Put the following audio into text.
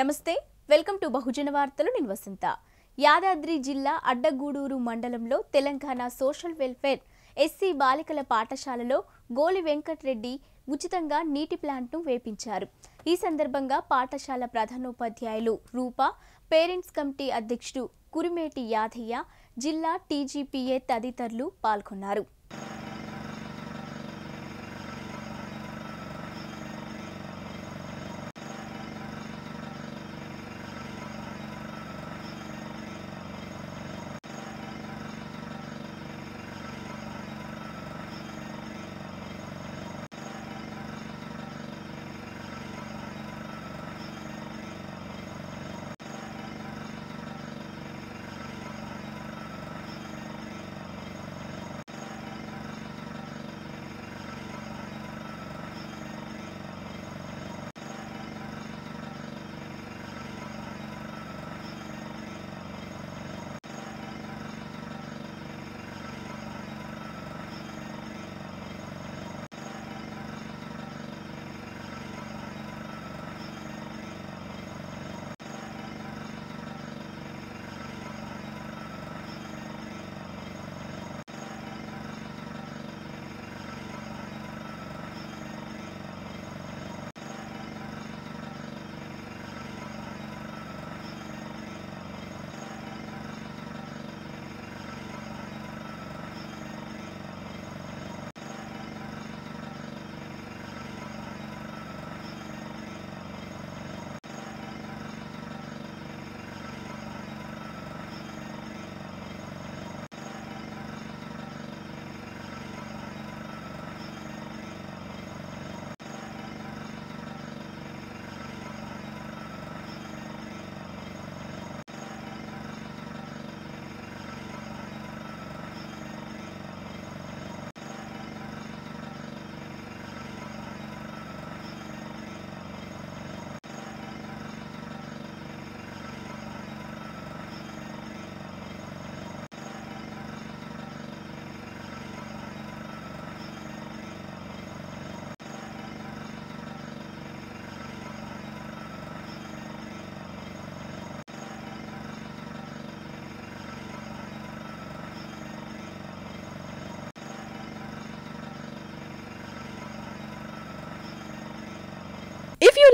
నమస్తే welcome to బహుజన వార్తలు నేను వసంత యాదాద్రి జిల్లా అడ్డగూడూరు మండలంలో తెలంగాణ సోషల్ వెల్ఫేర్ ఎస్సీ బాలికల పాఠశాలలో గోలి వెంకట్రెడ్డి ఉచితంగా నీటి ప్లాంట్ను వేపించారు ఈ సందర్భంగా పాఠశాల ప్రధానోపాధ్యాయులు రూప పేరెంట్స్ కమిటీ అధ్యక్షుడు కురిమేటి యాదయ్య జిల్లా టీజీపీఏ తదితరులు పాల్గొన్నారు